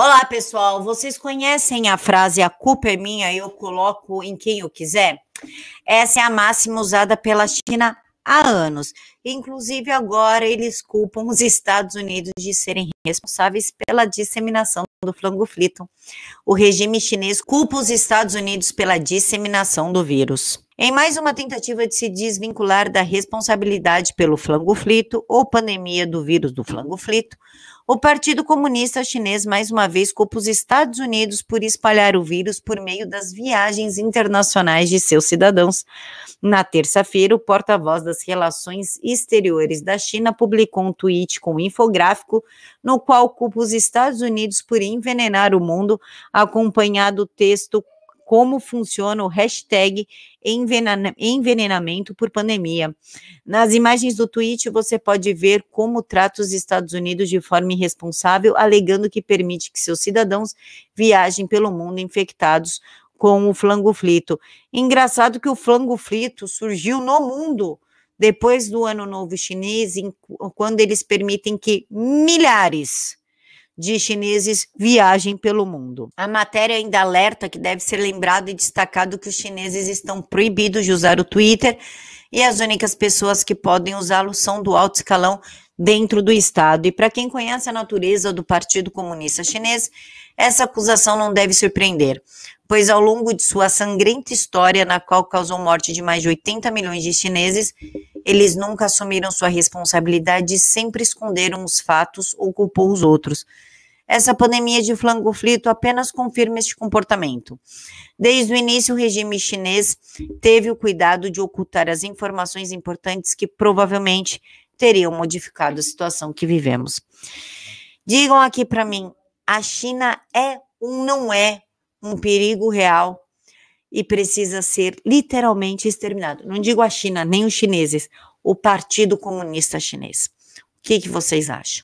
Olá, pessoal. Vocês conhecem a frase a culpa é minha, eu coloco em quem eu quiser? Essa é a máxima usada pela China há anos. Inclusive, agora eles culpam os Estados Unidos de serem responsáveis pela disseminação do flango frito. O regime chinês culpa os Estados Unidos pela disseminação do vírus. Em mais uma tentativa de se desvincular da responsabilidade pelo flango flito ou pandemia do vírus do flango flito, o Partido Comunista Chinês mais uma vez culpa os Estados Unidos por espalhar o vírus por meio das viagens internacionais de seus cidadãos. Na terça-feira, o porta-voz das relações exteriores da China publicou um tweet com um infográfico no qual culpa os Estados Unidos por envenenar o mundo, acompanhado do texto como funciona o hashtag envenenamento por pandemia. Nas imagens do tweet, você pode ver como trata os Estados Unidos de forma irresponsável, alegando que permite que seus cidadãos viajem pelo mundo infectados com o flango frito. Engraçado que o flango frito surgiu no mundo depois do Ano Novo Chinês, quando eles permitem que milhares de chineses viajem pelo mundo. A matéria ainda alerta que deve ser lembrado e destacado que os chineses estão proibidos de usar o Twitter e as únicas pessoas que podem usá-lo são do alto escalão dentro do Estado. E para quem conhece a natureza do Partido Comunista Chinês, essa acusação não deve surpreender, pois ao longo de sua sangrenta história, na qual causou morte de mais de 80 milhões de chineses, eles nunca assumiram sua responsabilidade e sempre esconderam os fatos ou culpou os outros. Essa pandemia de flangoflito apenas confirma este comportamento. Desde o início, o regime chinês teve o cuidado de ocultar as informações importantes que provavelmente teriam modificado a situação que vivemos. Digam aqui para mim, a China é ou não é um perigo real e precisa ser literalmente exterminado. Não digo a China, nem os chineses, o Partido Comunista Chinês. O que, que vocês acham?